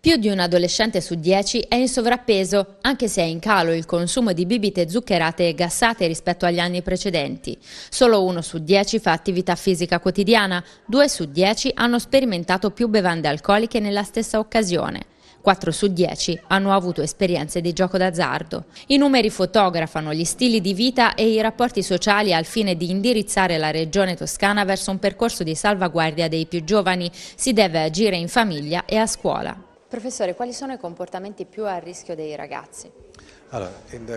Più di un adolescente su dieci è in sovrappeso, anche se è in calo il consumo di bibite zuccherate e gassate rispetto agli anni precedenti. Solo uno su dieci fa attività fisica quotidiana, due su dieci hanno sperimentato più bevande alcoliche nella stessa occasione. 4 su 10 hanno avuto esperienze di gioco d'azzardo. I numeri fotografano gli stili di vita e i rapporti sociali al fine di indirizzare la regione toscana verso un percorso di salvaguardia dei più giovani. Si deve agire in famiglia e a scuola. Professore, quali sono i comportamenti più a rischio dei ragazzi? Allora,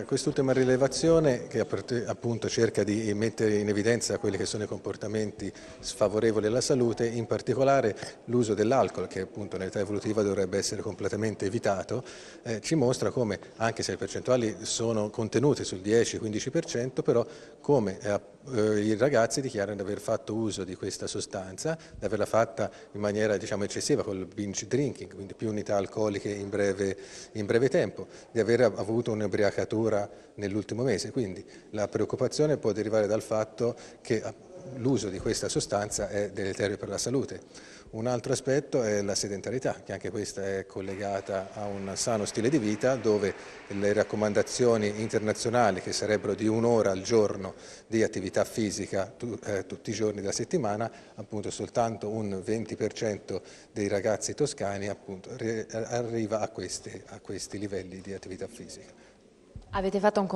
quest'ultima rilevazione che appunto cerca di mettere in evidenza quelli che sono i comportamenti sfavorevoli alla salute, in particolare l'uso dell'alcol che appunto nell'età evolutiva dovrebbe essere completamente evitato, eh, ci mostra come anche se le percentuali sono contenute sul 10-15% però come eh, eh, i ragazzi dichiarano di aver fatto uso di questa sostanza, di averla fatta in maniera diciamo, eccessiva col binge drinking, quindi più unità alcoliche in breve, in breve tempo, di aver avuto avuto un'ubriacatura nell'ultimo mese, quindi la preoccupazione può derivare dal fatto che l'uso di questa sostanza è deleterio per la salute. Un altro aspetto è la sedentarietà, che anche questa è collegata a un sano stile di vita dove le raccomandazioni internazionali che sarebbero di un'ora al giorno di attività fisica tu, eh, tutti i giorni della settimana, appunto soltanto un 20% dei ragazzi toscani appunto, eh, arriva a, queste, a questi livelli di attività fisica. Avete fatto un